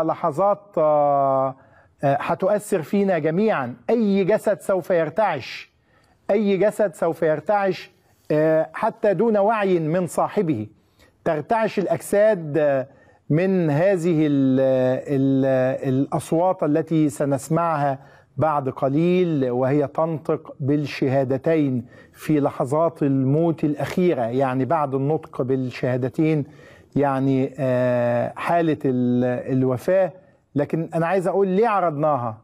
لحظات آه، آه، هتؤثر فينا جميعا اي جسد سوف يرتعش اي جسد سوف يرتعش آه، حتى دون وعي من صاحبه ترتعش الاجساد من هذه الـ الـ الاصوات التي سنسمعها بعد قليل وهي تنطق بالشهادتين في لحظات الموت الاخيره يعني بعد النطق بالشهادتين يعني آه، حالة الوفاة لكن أنا عايز أقول ليه عرضناها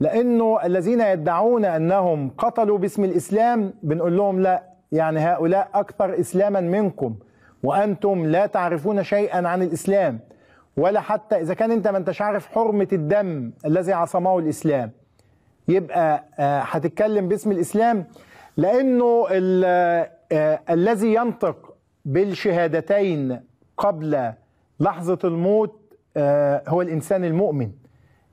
لأنه الذين يدعون أنهم قتلوا باسم الإسلام بنقول لهم لا يعني هؤلاء أكثر إسلاما منكم وأنتم لا تعرفون شيئا عن الإسلام ولا حتى إذا كان أنت ما أنتش عارف حرمة الدم الذي عصمه الإسلام يبقى آه، هتتكلم باسم الإسلام لأنه آه، الذي ينطق بالشهادتين قبل لحظه الموت آه، هو الانسان المؤمن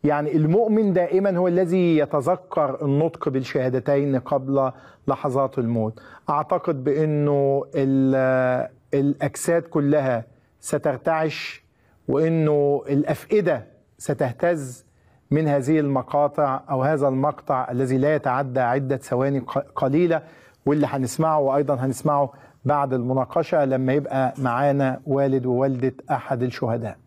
يعني المؤمن دائما هو الذي يتذكر النطق بالشهادتين قبل لحظات الموت اعتقد بانه آه، الاجساد كلها سترتعش وانه الافئده ستهتز من هذه المقاطع او هذا المقطع الذي لا يتعدى عده ثواني قليله واللي هنسمعه وايضا هنسمعه بعد المناقشه لما يبقى معانا والد ووالده احد الشهداء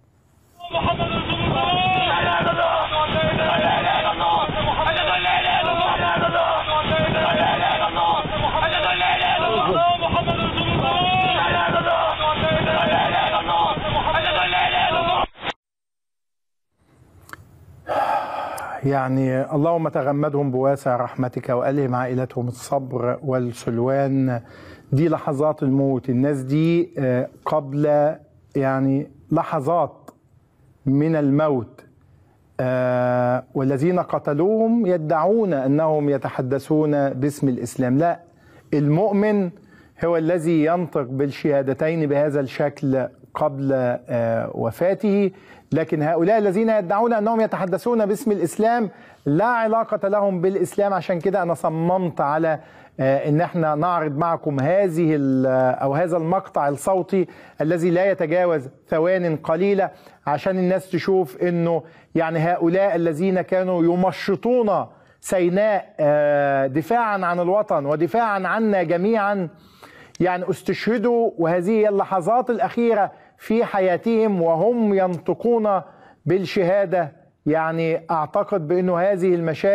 يعني اللهم تغمدهم بواسع رحمتك وألهم عائلتهم الصبر والسلوان دي لحظات الموت الناس دي آه، قبل يعني لحظات من الموت آه، والذين قتلوهم يدعون أنهم يتحدثون باسم الإسلام لا المؤمن هو الذي ينطق بالشهادتين بهذا الشكل قبل آه، وفاته لكن هؤلاء الذين يدعون انهم يتحدثون باسم الاسلام لا علاقه لهم بالاسلام عشان كده انا صممت على آه، ان احنا نعرض معكم هذه او هذا المقطع الصوتي الذي لا يتجاوز ثوان قليله عشان الناس تشوف انه يعني هؤلاء الذين كانوا يمشطون سيناء آه، دفاعا عن الوطن ودفاعا عنا جميعا يعني استشهدوا وهذه اللحظات الاخيره في حياتهم وهم ينطقون بالشهاده يعني اعتقد بانه هذه المشاهد